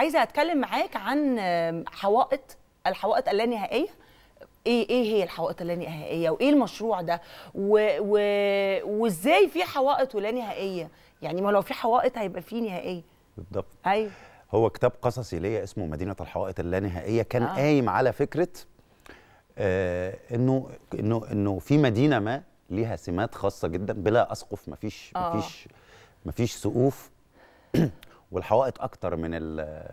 عايزه اتكلم معاك عن حوائط الحوائط اللانهائيه ايه ايه هي الحوائط اللانهائيه وايه المشروع ده و... و... وازاي في حوائط ولا نهائيه يعني ما لو في حوائط هيبقى في نهائيه بالضبط ايوه هو كتاب قصصي ليا اسمه مدينه الحوائط اللانهائيه كان آه. قايم على فكره آه انه انه انه في مدينه ما ليها سمات خاصه جدا بلا اسقف مفيش آه. مفيش مفيش سقوف والحوائط اكتر من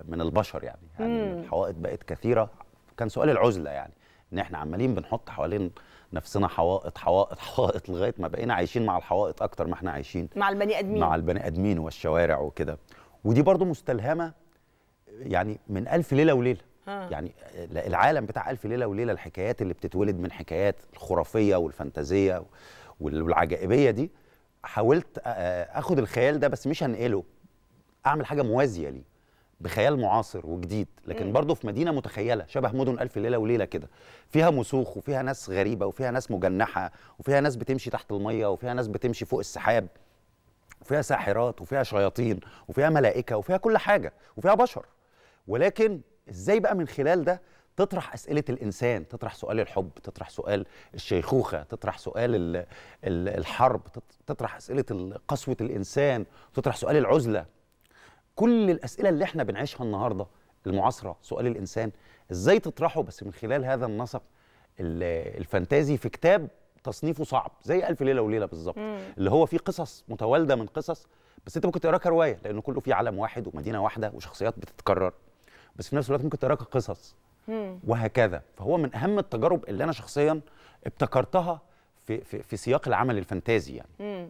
من البشر يعني يعني مم. الحوائط بقت كثيره كان سؤال العزله يعني ان احنا عمالين بنحط حوالين نفسنا حوائط حوائط حوائط لغايه ما بقينا عايشين مع الحوائط اكتر ما احنا عايشين مع البني ادمين مع البني ادمين والشوارع وكده ودي برضو مستلهمه يعني من الف ليله وليله يعني العالم بتاع الف ليله وليله الحكايات اللي بتتولد من حكايات الخرافيه والفانتازيه والعجائبيه دي حاولت اخد الخيال ده بس مش هنقله اعمل حاجه موازيه ليه بخيال معاصر وجديد لكن برضه في مدينه متخيله شبه مدن الف ليله وليله كده فيها مسوخ وفيها ناس غريبه وفيها ناس مجنحه وفيها ناس بتمشي تحت الميه وفيها ناس بتمشي فوق السحاب وفيها ساحرات وفيها شياطين وفيها ملائكه وفيها كل حاجه وفيها بشر ولكن ازاي بقى من خلال ده تطرح اسئله الانسان تطرح سؤال الحب تطرح سؤال الشيخوخه تطرح سؤال الحرب تطرح اسئله قسوه الانسان تطرح سؤال العزله كل الاسئله اللي احنا بنعيشها النهارده المعاصره سؤال الانسان ازاي تطرحه بس من خلال هذا النسق الفانتازي في كتاب تصنيفه صعب زي الف ليله وليله بالظبط اللي هو فيه قصص متوالده من قصص بس انت ممكن تقراها كروايه لانه كله فيه عالم واحد ومدينه واحده وشخصيات بتتكرر بس في نفس الوقت ممكن تقراها كقصص وهكذا فهو من اهم التجارب اللي انا شخصيا ابتكرتها في في, في سياق العمل الفانتازي يعني